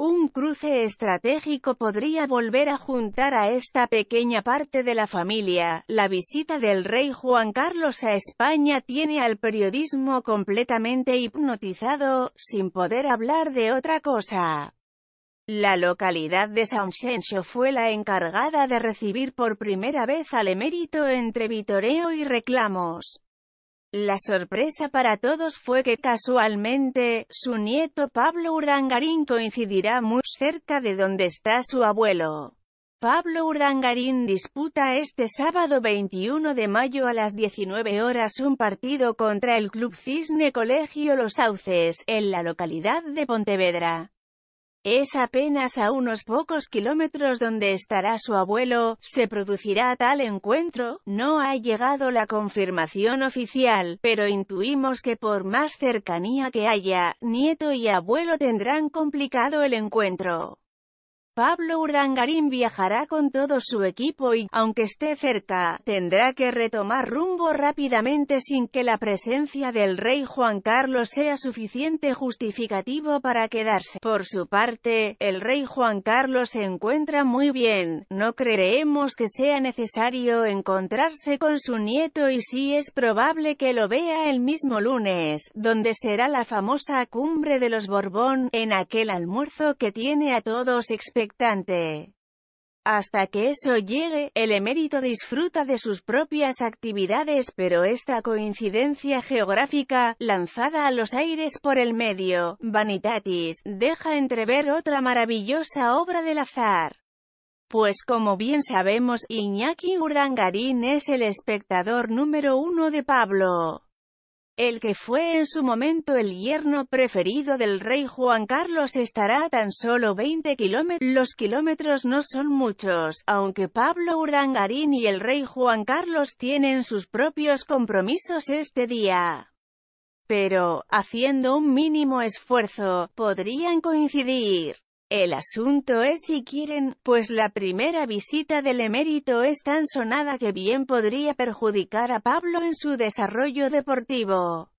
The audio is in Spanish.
Un cruce estratégico podría volver a juntar a esta pequeña parte de la familia. La visita del rey Juan Carlos a España tiene al periodismo completamente hipnotizado, sin poder hablar de otra cosa. La localidad de Sanxenxo fue la encargada de recibir por primera vez al emérito entre vitoreo y reclamos. La sorpresa para todos fue que casualmente, su nieto Pablo Urdangarín coincidirá muy cerca de donde está su abuelo. Pablo Urdangarín disputa este sábado 21 de mayo a las 19 horas un partido contra el Club Cisne Colegio Los Sauces, en la localidad de Pontevedra. Es apenas a unos pocos kilómetros donde estará su abuelo, se producirá tal encuentro, no ha llegado la confirmación oficial, pero intuimos que por más cercanía que haya, nieto y abuelo tendrán complicado el encuentro. Pablo Urdangarín viajará con todo su equipo y, aunque esté cerca, tendrá que retomar rumbo rápidamente sin que la presencia del rey Juan Carlos sea suficiente justificativo para quedarse. Por su parte, el rey Juan Carlos se encuentra muy bien, no creemos que sea necesario encontrarse con su nieto y sí es probable que lo vea el mismo lunes, donde será la famosa cumbre de los Borbón, en aquel almuerzo que tiene a todos expectantes hasta que eso llegue, el emérito disfruta de sus propias actividades, pero esta coincidencia geográfica, lanzada a los aires por el medio, Vanitatis, deja entrever otra maravillosa obra del azar. Pues como bien sabemos, Iñaki Urangarín es el espectador número uno de Pablo el que fue en su momento el yerno preferido del rey Juan Carlos estará tan solo 20 kilómetros. Los kilómetros no son muchos, aunque Pablo Urangarín y el rey Juan Carlos tienen sus propios compromisos este día. Pero, haciendo un mínimo esfuerzo, podrían coincidir. El asunto es si quieren, pues la primera visita del emérito es tan sonada que bien podría perjudicar a Pablo en su desarrollo deportivo.